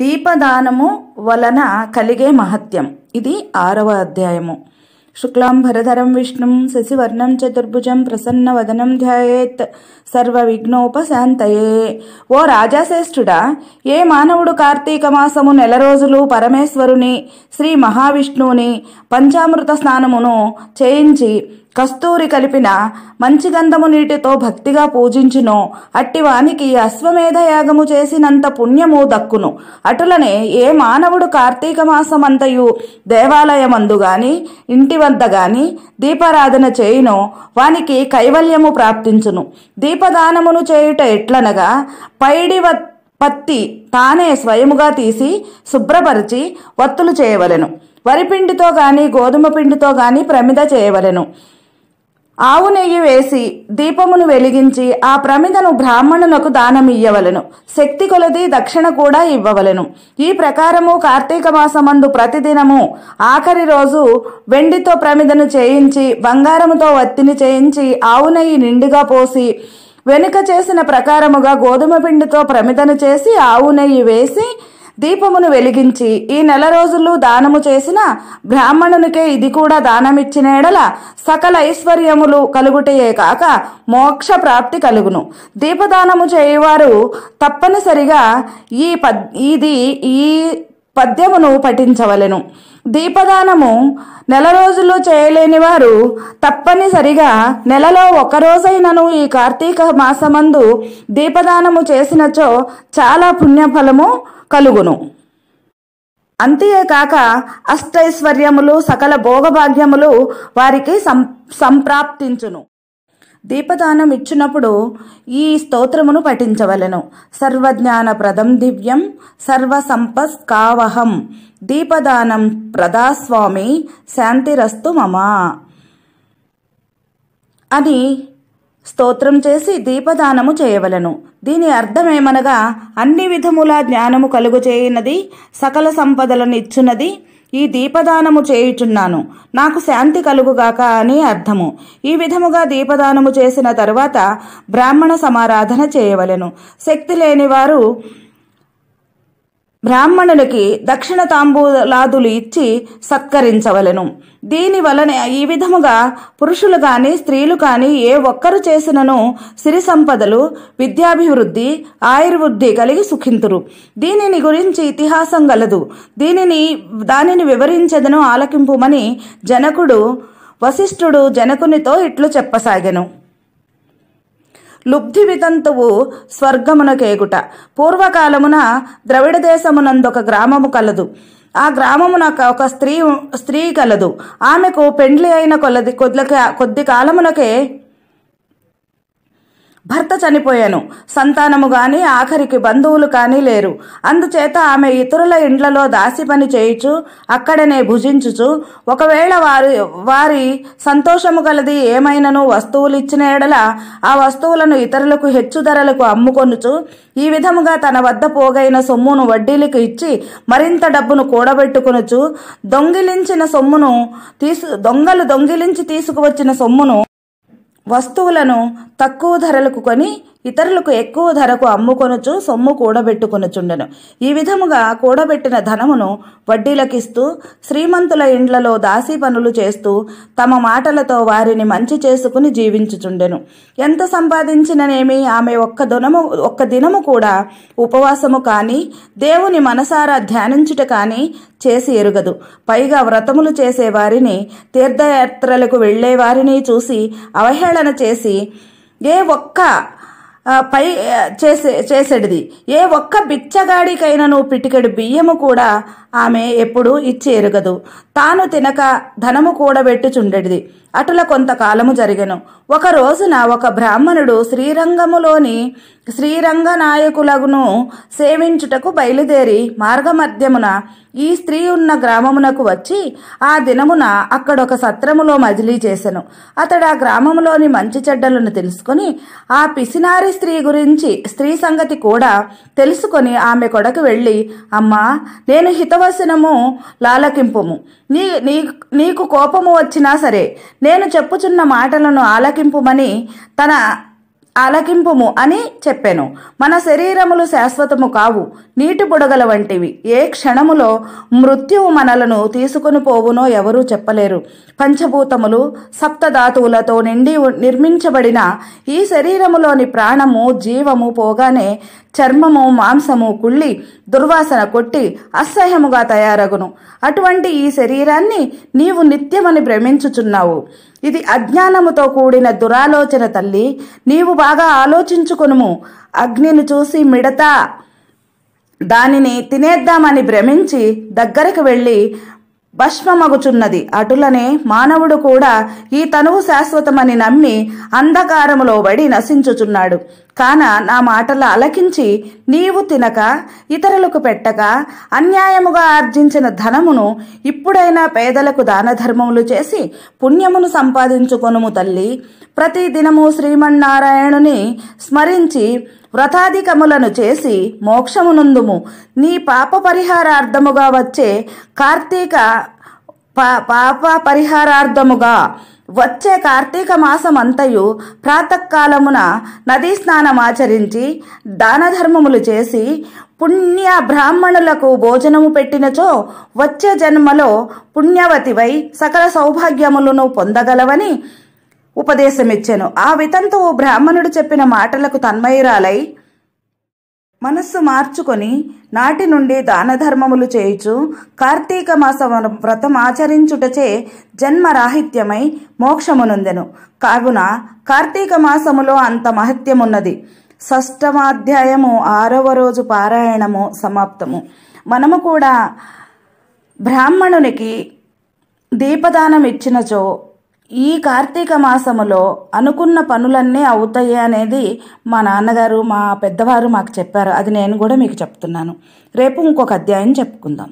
దీపదానము వలన కలిగే మహత్యం ఇది ఆరవ అధ్యాయము శుక్లాం భరధరం విష్ణుం శశివర్ణం చతుర్భుజం ప్రసన్న వదనం ధ్యాయేత్ సర్వ విఘ్నోపశాంతయే ఓ రాజాశ్రేష్ఠుడా ఏ మానవుడు కార్తీక మాసము నెల రోజులు పరమేశ్వరుని శ్రీ మహావిష్ణువుని పంచామృత స్నానమును చేయించి కస్తూరి కలిపిన మంచి గంధము నీటితో భక్తిగా పూజించును అట్టివానికి అశ్వమేధ యాగము చేసినంత పుణ్యము దక్కును అటులనే ఏ మానవుడు కార్తీక మాసమంతయు దేవాలయమందు గాని ఇంటి వద్ద గాని దీపారాధన చేయును వానికి కైవల్యము ప్రాప్తించును దీపదానమును చేయుట ఎట్లనగా పైడి పత్తి తానే స్వయముగా తీసి శుభ్రపరిచి వత్తులు చేయవలెను వరిపిండితో గాని గోధుమ పిండితో గాని ప్రమిద చేయవలెను ఆవు నెయ్యి వేసి దీపమును వెలిగించి ఆ ప్రమిదను బ్రాహ్మణులకు దానమియ్యవలను శక్తి కొలది దక్షిణ కూడా ఇవ్వవలను ఈ ప్రకారము కార్తీక మాసమందు ప్రతిదినము ఆఖరి రోజు వెండితో ప్రమిదను చేయించి బంగారముతో వత్తిని చేయించి ఆవు నెయ్యి నిండుగా పోసి వెనుక చేసిన ప్రకారముగా గోధుమ పిండితో ప్రమిదను చేసి ఆవు నెయ్యి వేసి దీపమును వెలిగించి ఈ నెల రోజులు దానము చేసిన బ్రాహ్మణునికే ఇది కూడా దానమిచ్చిన ఎడల సకల ఐశ్వర్యములు కలుగుటయే కాక మోక్ష ప్రాప్తి కలుగును దీపదానము చేయవారు తప్పనిసరిగా ఈ పద్ ఇది ఈ పద్యమును పఠించవలెను దీపదానము నెల రోజులు చేయలేని వారు తప్పనిసరిగా నెలలో ఒకరోజైనను ఈ కార్తీక మాసమందు దీపదానము చేసినచో చాలా పుణ్యఫలము కలుగును అంతేకాక అష్టైశ్వర్యములు సకల భోగభాగ్యములు వారికి సం సంప్రాప్తించును దీపదానం ఇచ్చినప్పుడు ఈ స్తోత్రమును పఠించవలను ప్రదం దివ్యం సర్వసంపస్కావహం దీపదానం ప్రదాస్వామి శాంతిరస్తు మమ అని స్తోత్రం చేసి దీపదానము చేయవలను దీని అర్థమేమనగా అన్ని విధముల జ్ఞానము కలుగు చేయనది సకల సంపదలను ఇచ్చున్నది ఈ దీపదానము చేయుచున్నాను నాకు శాంతి కలుగుగాక అని అర్థము ఈ విధముగా దీపదానము చేసిన తరువాత బ్రాహ్మణ సమారాధన చేయవలెను శక్తి లేనివారు బ్రాహ్మణునికి దక్షిణ తాంబూలాదులు ఇచ్చి సత్కరించవలను దీని వలన ఈ విధముగా పురుషులు కానీ స్త్రీలు కానీ ఏ ఒక్కరు చేసినను సిరి సంపదలు విద్యాభివృద్ధి ఆయుర్వృద్ధి కలిగి సుఖింతురు దీనిని గురించి ఇతిహాసం గలదు దీనిని దానిని వివరించదను ఆలకింపుమని జనకుడు వశిష్ఠుడు జనకునితో ఇట్లు చెప్పసాగెను లుబ్ధి వితంతువు స్వర్గమునకేగుట పూర్వకాలమున ద్రవిడ దేశమునందొక గ్రామము కలదు ఆ గ్రామమున ఒక స్త్రీ స్త్రీ కలదు ఆమెకు పెండ్లి అయిన కొలది కొద్ది కొద్ది కాలమునకే భర్త చనిపోయాను సంతానము గాని ఆఖరికి బంధువులు కానీ లేరు అందుచేత ఆమె ఇతరుల ఇండ్లలో దాసి పని చేయుచు అక్కడనే భుజించుచు ఒకవేళ వారి వారి సంతోషము గలది ఏమైనను వస్తువులు ఇచ్చిన ఎడల ఆ వస్తువులను ఇతరులకు హెచ్చు ధరలకు అమ్ముకొనుచు ఈ విధముగా తన వద్ద పోగైన సొమ్మును వడ్డీలకు ఇచ్చి మరింత డబ్బును కూడబెట్టుకొనుచు దొంగిలించిన సొమ్మును తీసు దొంగలు దొంగిలించి తీసుకువచ్చిన సొమ్మును వస్తువులను తక్కువ ధరలకు కొని ఇతరులకు ఎక్కువ ధరకు అమ్ముకొనుచు సొమ్ము కూడబెట్టుకొనుచుండెను ఈ విధముగా కూడబెట్టిన ధనమును వడ్డీలకిస్తూ శ్రీమంతుల ఇండ్లలో దాసీ పనులు చేస్తూ తమ మాటలతో వారిని మంచి చేసుకుని జీవించుచుండెను ఎంత సంపాదించిననేమి ఆమె ఒక్క దునము ఒక్క దినము కూడా ఉపవాసము కానీ దేవుని మనసారా ధ్యానించుట కానీ చేసి ఎరుగదు పైగా వ్రతములు చేసేవారిని తీర్థయాత్రలకు వెళ్లేవారిని చూసి అవహేళన చేసి ఏ ఒక్క పై చేసే చేసేటిది ఏ ఒక్క బిచ్చగాడికైనా నువ్వు పిటికెడు బియ్యము కూడా ఆమె ఎప్పుడూ ఇచ్చి ఎరుగదు తాను తినక ధనము కూడబెట్టుచుండెడిది అటుల కొంతకాలము జరిగెను ఒక రోజున ఒక బ్రాహ్మణుడు శ్రీరంగములోని శ్రీరంగనాయకులను సేవించుటకు బయలుదేరి మార్గమధ్యమున ఈ స్త్రీ ఉన్న గ్రామమునకు వచ్చి ఆ దినమున అక్కడొక సత్రములో మజిలీ చేసెను అతడు ఆ గ్రామంలోని మంచి చెడ్డలను తెలుసుకుని ఆ పిసినారి స్త్రీ గురించి స్త్రీ సంగతి కూడా తెలుసుకొని ఆమె కొడకు వెళ్ళి అమ్మా నేను హిత అనవసరము లాలకింపుము నీ నీ నీకు కోపము వచ్చినా సరే నేను చెప్పుచున్న మాటలను ఆలకింపుమని తన ఆలకింపుము అని చెప్పాను మన శరీరములు శాశ్వతము కావు నీటి బుడగల వంటివి ఏ క్షణములో మృత్యువు మనలను తీసుకుని పోవునో ఎవరూ చెప్పలేరు పంచభూతములు సప్తధాతువులతో నిండి నిర్మించబడిన ఈ శరీరములోని ప్రాణము జీవము పోగానే చర్మము మాంసము కుళ్ళి దుర్వాసన కొట్టి అసహ్యముగా తయారగును అటువంటి ఈ శరీరాన్ని నీవు నిత్యమని భ్రమించుచున్నావు ఇది అజ్ఞానముతో కూడిన దురాలోచన తల్లి నీవు బాగా ఆలోచించుకునుము అగ్నిని చూసి మిడతా దానిని తినేద్దామని భ్రమించి దగ్గరకు వెళ్ళి భష్మమగుచున్నది అటులనే మానవుడు కూడా ఈ తనువు శాశ్వతమని నమ్మి అంధకారములో బడి నశించుచున్నాడు కాన నా మాటలు అలకించి నీవు తినక ఇతరులకు పెట్టక అన్యాయముగా ఆర్జించిన ధనమును ఇప్పుడైనా పేదలకు దాన ధర్మములు చేసి పుణ్యమును సంపాదించుకొనుము తల్లి ప్రతి దినము శ్రీమన్నారాయణుని స్మరించి వ్రతాధికములను చేసి మోక్షమునందుము నీ పాప పరిహారార్థముగా వచ్చే కార్తీక పా పాప పరిహారార్థముగా వచ్చే కార్తీక మాసమంతయు ప్రాతకాలమున నదీ స్నానమాచరించి ధర్మములు చేసి పుణ్య బ్రాహ్మణులకు భోజనము పెట్టినచో వచ్చే జన్మలో పుణ్యవతివై సకల సౌభాగ్యములను పొందగలవని ఉపదేశమిచ్చెను ఆ వితంతువు బ్రాహ్మణుడు చెప్పిన మాటలకు తన్మయురాలై మనస్సు మార్చుకొని నాటి నుండి దాన ధర్మములు చేయుచు కార్తీక మాస వ్రతం ఆచరించుటచే జన్మ రాహిత్యమై మోక్షమునుందెను కావున కార్తీక మాసములో అంత మహత్యమున్నది షష్టమాధ్యాయము ఆరవ రోజు పారాయణము సమాప్తము మనము కూడా బ్రాహ్మణునికి దీపదానం ఇచ్చినచో ఈ కార్తీక మాసములో అనుకున్న పనులన్నీ అవుతాయి అనేది మా నాన్నగారు మా పెద్దవారు మాకు చెప్పారు అది నేను కూడా మీకు చెప్తున్నాను రేపు ఇంకొక అధ్యాయం చెప్పుకుందాం